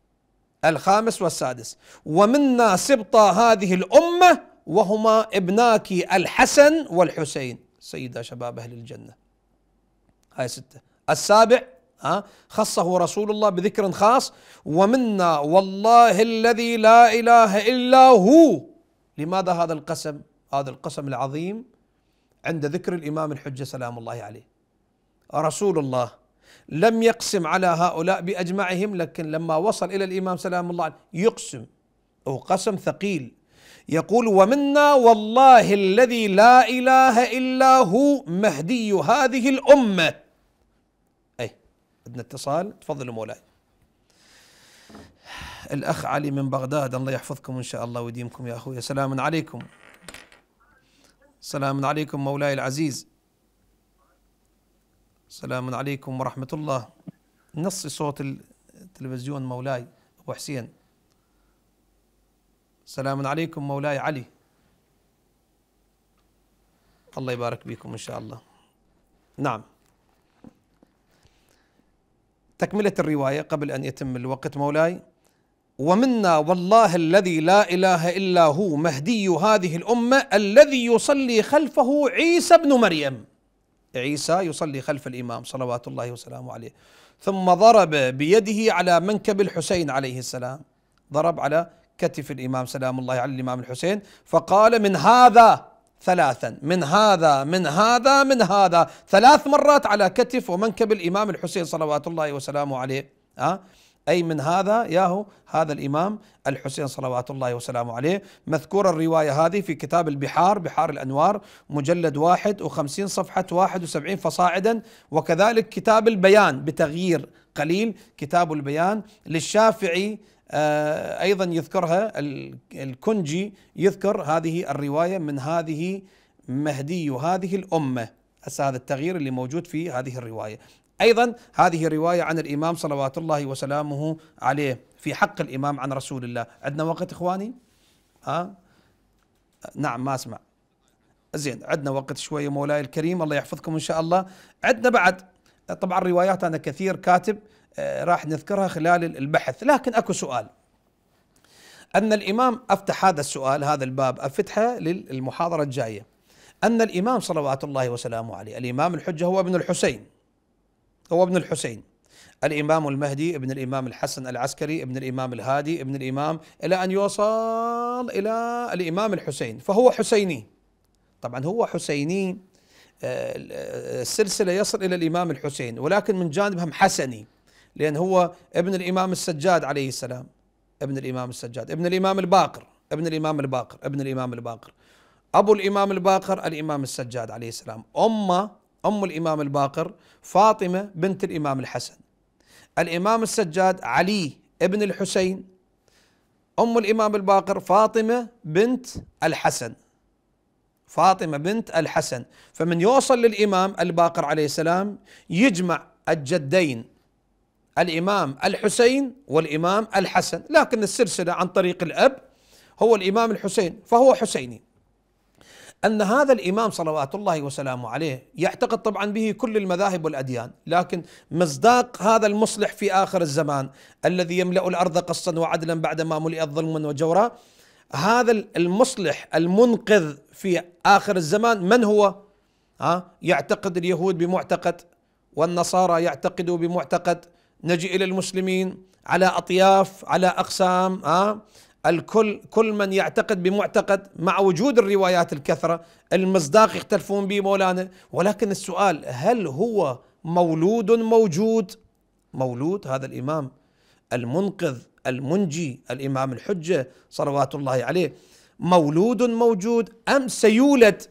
الخامس والسادس ومنا سبط هذه الأمة وهما ابناك الحسن والحسين سيدا شباب أهل الجنة هاي ستة السابع أه؟ خصه رسول الله بذكر خاص ومنا والله الذي لا إله إلا هو لماذا هذا القسم هذا القسم العظيم عند ذكر الإمام الحجة سلام الله عليه رسول الله لم يقسم على هؤلاء بأجمعهم لكن لما وصل إلى الإمام سلام الله عليه يقسم أو قسم ثقيل يقول ومنا والله الذي لا إله إلا هو مهدي هذه الأمة عندنا اتصال تفضلوا مولاي الأخ علي من بغداد الله يحفظكم إن شاء الله ويديمكم يا اخويا سلام عليكم سلام عليكم مولاي العزيز سلام عليكم ورحمة الله نص صوت التلفزيون مولاي أبو حسين سلام عليكم مولاي علي الله يبارك بكم إن شاء الله نعم تكملة الرواية قبل أن يتم الوقت مولاي ومنا والله الذي لا إله إلا هو مهدي هذه الأمة الذي يصلي خلفه عيسى بن مريم عيسى يصلي خلف الإمام صلوات الله وسلامه عليه ثم ضرب بيده على منكب الحسين عليه السلام ضرب على كتف الإمام سلام الله على الإمام الحسين فقال من هذا ثلاثا من هذا من هذا من هذا ثلاث مرات على كتف ومنكب الإمام الحسين صلوات الله وسلامه عليه أه؟ أي من هذا ياهو هذا الإمام الحسين صلوات الله وسلامه عليه مذكورة الرواية هذه في كتاب البحار بحار الأنوار مجلد واحد وخمسين صفحة واحد وسبعين فصاعدا وكذلك كتاب البيان بتغيير قليل كتاب البيان للشافعي آه، ايضا يذكرها الكنجي يذكر هذه الروايه من هذه مهدي هذه الامه هسه هذا التغيير اللي موجود في هذه الروايه ايضا هذه الروايه عن الامام صلوات الله وسلامه عليه في حق الامام عن رسول الله عندنا وقت اخواني ها آه؟ نعم ما اسمع زين عندنا وقت شويه مولاي الكريم الله يحفظكم ان شاء الله عندنا بعد طبعا الروايات انا كثير كاتب آه، راح نذكرها خلال البحث لكن اكو سؤال أن الإمام أفتح هذا السؤال هذا الباب أفتحه للمحاضرة الجاية أن الإمام صلوات الله وسلامه عليه الإمام الحجة هو ابن الحسين هو ابن الحسين الإمام المهدي ابن الإمام الحسن العسكري ابن الإمام الهادي ابن الإمام إلى أن يوصل إلى الإمام الحسين فهو حسيني طبعا هو حسيني آه، آه، السلسلة يصل إلى الإمام الحسين ولكن من جانبهم حسني لأن هو ابن الإمام السجاد عليه السلام ابن الإمام السجاد ابن الإمام الباقر ابن الإمام الباقر ابن الإمام الباقر أبو الإمام الباقر الإمام السجاد عليه السلام أمه أم الإمام الباقر فاطمة بنت الإمام الحسن الإمام السجاد علي ابن الحسين أم الإمام الباقر فاطمة بنت الحسن فاطمة بنت الحسن فمن يوصل للإمام الباقر عليه السلام يجمع الجدين الإمام الحسين والإمام الحسن لكن السلسلة عن طريق الأب هو الإمام الحسين فهو حسيني أن هذا الإمام صلوات الله وسلامه عليه يعتقد طبعا به كل المذاهب والأديان لكن مصداق هذا المصلح في آخر الزمان الذي يملأ الأرض قسطا وعدلا بعدما ملئت ظلما وجورا هذا المصلح المنقذ في آخر الزمان من هو؟ ها يعتقد اليهود بمعتقد والنصارى يعتقدوا بمعتقد نجي إلى المسلمين على أطياف على أقسام ها آه؟ الكل كل من يعتقد بمعتقد مع وجود الروايات الكثرة المصداق يختلفون به مولانا ولكن السؤال هل هو مولود موجود مولود هذا الإمام المنقذ المنجي الإمام الحجة صلوات الله عليه مولود موجود أم سيولد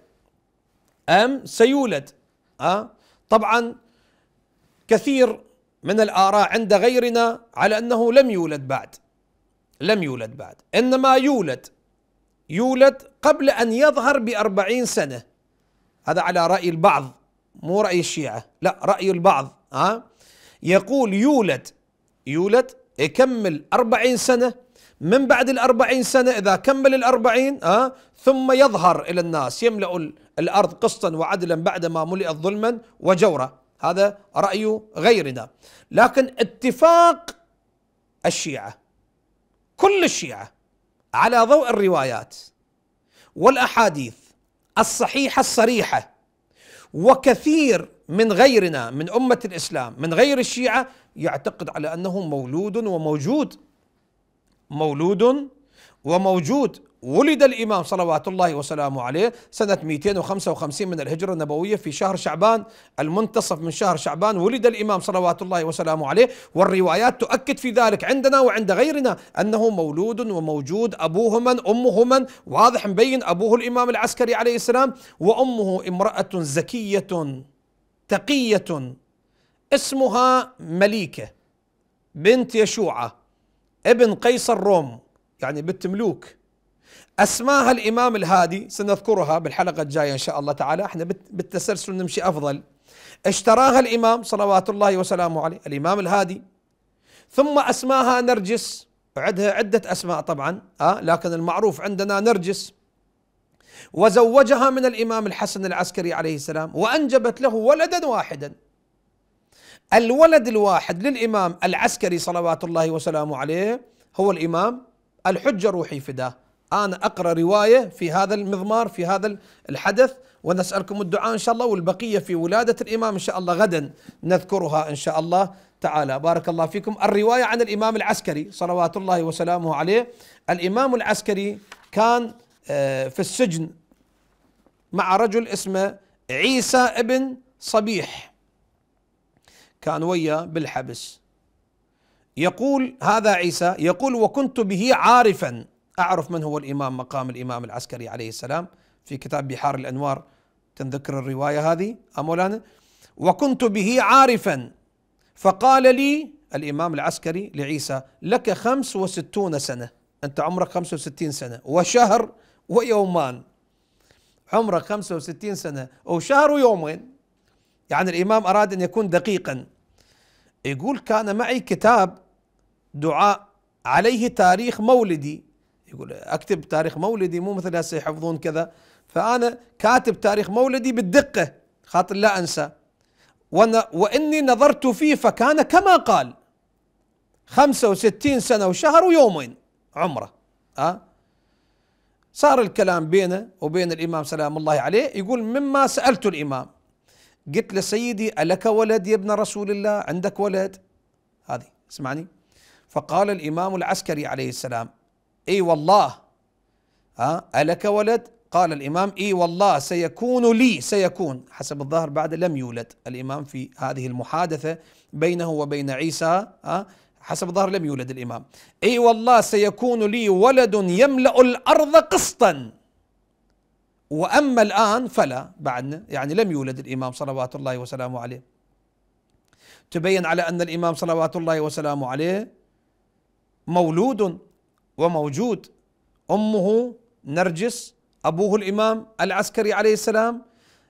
أم سيولد أه؟ طبعا كثير من الآراء عند غيرنا على أنه لم يولد بعد لم يولد بعد إنما يولد يولد قبل أن يظهر بأربعين سنة هذا على رأي البعض مو رأي الشيعة لا رأي البعض ها يقول يولد يولد يكمل أربعين سنة من بعد الأربعين سنة إذا كمل الأربعين ها ثم يظهر إلى الناس يملأ الأرض قسطا وعدلا بعدما ملئت ظلما وجورا هذا رأي غيرنا لكن اتفاق الشيعة كل الشيعة على ضوء الروايات والأحاديث الصحيحة الصريحة وكثير من غيرنا من أمة الإسلام من غير الشيعة يعتقد على أنه مولود وموجود مولود وموجود ولد الإمام صلوات الله وسلامه عليه سنة 255 من الهجرة النبوية في شهر شعبان المنتصف من شهر شعبان ولد الإمام صلوات الله وسلامه عليه والروايات تؤكد في ذلك عندنا وعند غيرنا أنه مولود وموجود أبوه من أمه من واضح مبين أبوه الإمام العسكري عليه السلام وأمه امرأة زكية تقية اسمها مليكة بنت يشوعة ابن قيصر روم يعني بنت ملوك أسماها الإمام الهادي سنذكرها بالحلقة الجاية إن شاء الله تعالى احنا بالتسلسل نمشي أفضل اشتراها الإمام صلوات الله وسلامه عليه الإمام الهادي ثم أسماها نرجس عندها عدة أسماء طبعا أه لكن المعروف عندنا نرجس وزوجها من الإمام الحسن العسكري عليه السلام وأنجبت له ولدا واحدا الولد الواحد للإمام العسكري صلوات الله وسلامه عليه هو الإمام الحجة روحي فداه انا اقرا روايه في هذا المضمار في هذا الحدث ونسالكم الدعاء ان شاء الله والبقيه في ولاده الامام ان شاء الله غدا نذكرها ان شاء الله تعالى بارك الله فيكم الروايه عن الامام العسكري صلوات الله وسلامه عليه الامام العسكري كان آه، في السجن مع رجل اسمه عيسى ابن صبيح كان ويا بالحبس يقول هذا عيسى يقول وكنت به عارفا أعرف من هو الإمام مقام الإمام العسكري عليه السلام في كتاب بحار الأنوار تنذكر الرواية هذه أمولانا وكنت به عارفا فقال لي الإمام العسكري لعيسى لك خمس وستون سنة أنت عمرك خمس وستين سنة وشهر ويومان عمرك خمسة وستين سنة أو شهر ويومين يعني الإمام أراد أن يكون دقيقا يقول كان معي كتاب دعاء عليه تاريخ مولدي يقول اكتب تاريخ مولدي مو مثل هسه يحفظون كذا فانا كاتب تاريخ مولدي بالدقه خاطر لا انسى واني نظرت فيه فكان كما قال 65 سنه وشهر ويومين عمره أه؟ صار الكلام بينه وبين الامام سلام الله عليه يقول مما سالت الامام قلت له سيدي الك ولد يا ابن رسول الله عندك ولد هذه اسمعني فقال الامام العسكري عليه السلام اي والله أه؟ ألك ولد قال الإمام إي والله سيكون لي سيكون حسب الظاهر بعد لم يولد الإمام في هذه المحادثة بينه وبين عيسى أه؟ حسب الظاهر لم يولد الإمام إي والله سيكون لي ولد يملأ الأرض قسطا وأما الآن فلا بعدنا يعني لم يولد الإمام صلوات الله وسلامه عليه تبين على أن الإمام صلوات الله وسلامه عليه مولود وموجود امه نرجس ابوه الامام العسكري عليه السلام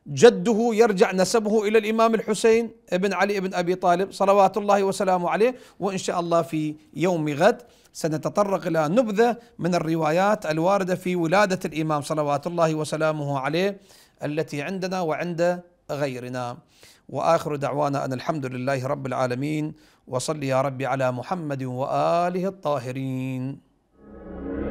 جده يرجع نسبه الى الامام الحسين بن علي بن ابي طالب صلوات الله وسلامه عليه وان شاء الله في يوم غد سنتطرق الى نبذه من الروايات الوارده في ولاده الامام صلوات الله وسلامه عليه التي عندنا وعند غيرنا واخر دعوانا ان الحمد لله رب العالمين وصلي يا رب على محمد واله الطاهرين Thank you.